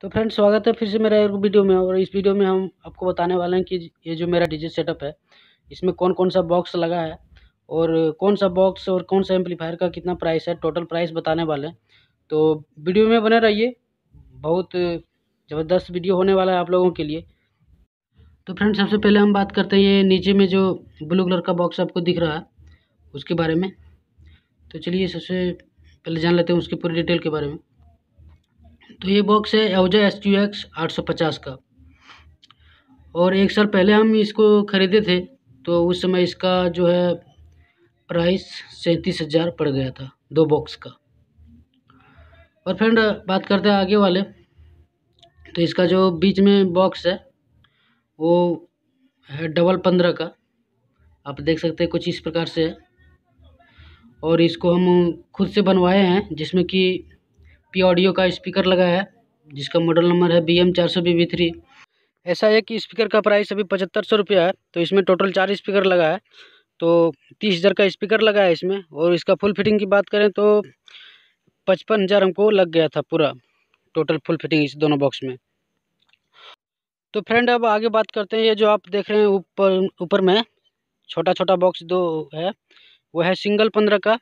तो फ्रेंड स्वागत है फिर से मेरा एक वीडियो में और इस वीडियो में हम आपको बताने वाले हैं कि ये जो मेरा डीजे सेटअप है इसमें कौन कौन सा बॉक्स लगा है और कौन सा बॉक्स और कौन सा एम्पलीफायर का कितना प्राइस है टोटल प्राइस बताने वाले हैं तो वीडियो में बने रहिए बहुत ज़बरदस्त वीडियो होने वाला है आप लोगों के लिए तो फ्रेंड सबसे पहले हम बात करते हैं ये नीचे में जो ब्लू कलर का बॉक्स आपको दिख रहा है उसके बारे में तो चलिए सबसे पहले जान लेते हैं उसके पूरी डिटेल के बारे में तो ये बॉक्स है एवजा एस क्यू एक्स आठ सौ पचास का और एक साल पहले हम इसको ख़रीदे थे तो उस समय इसका जो है प्राइस सैंतीस हज़ार पड़ गया था दो बॉक्स का और फ्रेंड बात करते हैं आगे वाले तो इसका जो बीच में बॉक्स है वो है डबल पंद्रह का आप देख सकते हैं कुछ इस प्रकार से है और इसको हम खुद से बनवाए हैं जिसमें कि पी ऑडियो का स्पीकर लगा है जिसका मॉडल नंबर है बी एम चार सौ बी वी थ्री ऐसा है कि स्पीकर का प्राइस अभी पचहत्तर सौ रुपया है तो इसमें टोटल चार स्पीकर लगा है तो तीस हज़ार का स्पीकर लगा है इसमें और इसका फुल फिटिंग की बात करें तो पचपन हज़ार हमको लग गया था पूरा टोटल फुल फिटिंग इस दोनों बॉक्स में तो फ्रेंड अब आगे बात करते हैं ये जो आप देख रहे हैं ऊपर ऊपर में छोटा छोटा बॉक्स दो है वो है सिंगल पंद्रह का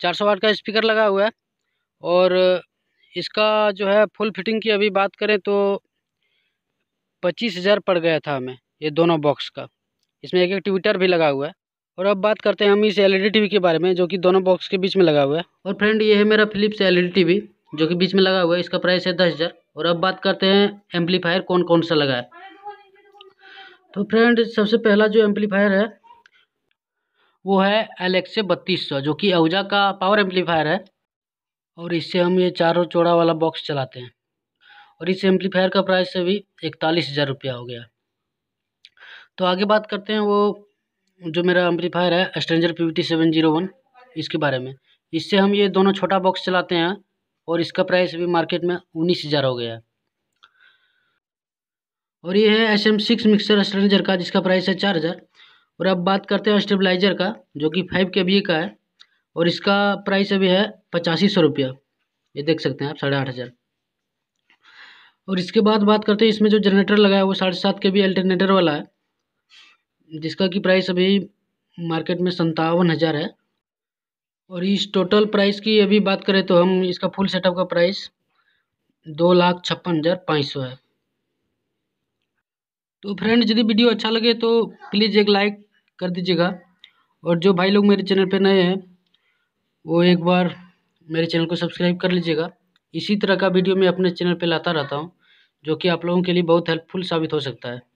चार सौ वाट का स्पीकर लगा हुआ है और इसका जो है फुल फिटिंग की अभी बात करें तो पच्चीस हज़ार पड़ गया था हमें ये दोनों बॉक्स का इसमें एक एक ट्विटर भी लगा हुआ है और अब बात करते हैं हम इस एल ई टीवी के बारे में जो कि दोनों बॉक्स के बीच में लगा हुआ है और फ्रेंड ये है मेरा फिलिप्स एल ई टीवी जो कि बीच में लगा हुआ है इसका प्राइस है दस हज़ार और अब बात करते हैं एम्पलीफायर कौन कौन सा लगा है तो फ्रेंड सबसे पहला जो एम्पलीफायर है वो है एलेक्से बत्तीस सौ जो कि औजा का पावर एम्पलीफायर है और इससे हम ये चारों चौड़ा वाला बॉक्स चलाते हैं और इस एम्पलीफायर का प्राइस अभी इकतालीस हज़ार रुपया हो गया तो आगे बात करते हैं वो जो मेरा एम्पलीफायर है Stranger P V seven zero one इसके बारे में इससे हम ये दोनों छोटा बॉक्स चलाते हैं और इसका प्राइस अभी मार्केट में उन्नीस हज़ार हो गया है और ये है S M six mixer Stranger का जिसका प्राइस है चार हज़ार और अब बात करते हैं स्टेबलाइजर का जो कि फाइव के बी का है और इसका प्राइस अभी है पचासी सौ रुपया ये देख सकते हैं आप साढ़े आठ हज़ार और इसके बाद बात करते हैं इसमें जो जनरेटर लगा है वो साढ़े सात के भी अल्टरनेटर वाला है जिसका कि प्राइस अभी मार्केट में संतावन हज़ार है और इस टोटल प्राइस की अभी बात करें तो हम इसका फुल सेटअप का प्राइस दो लाख छप्पन हज़ार पाँच सौ है तो फ्रेंड यदि वीडियो अच्छा लगे तो प्लीज़ एक लाइक कर दीजिएगा और जो भाई लोग मेरे चैनल पर नए हैं वो एक बार मेरे चैनल को सब्सक्राइब कर लीजिएगा इसी तरह का वीडियो मैं अपने चैनल पर लाता रहता हूँ जो कि आप लोगों के लिए बहुत हेल्पफुल साबित हो सकता है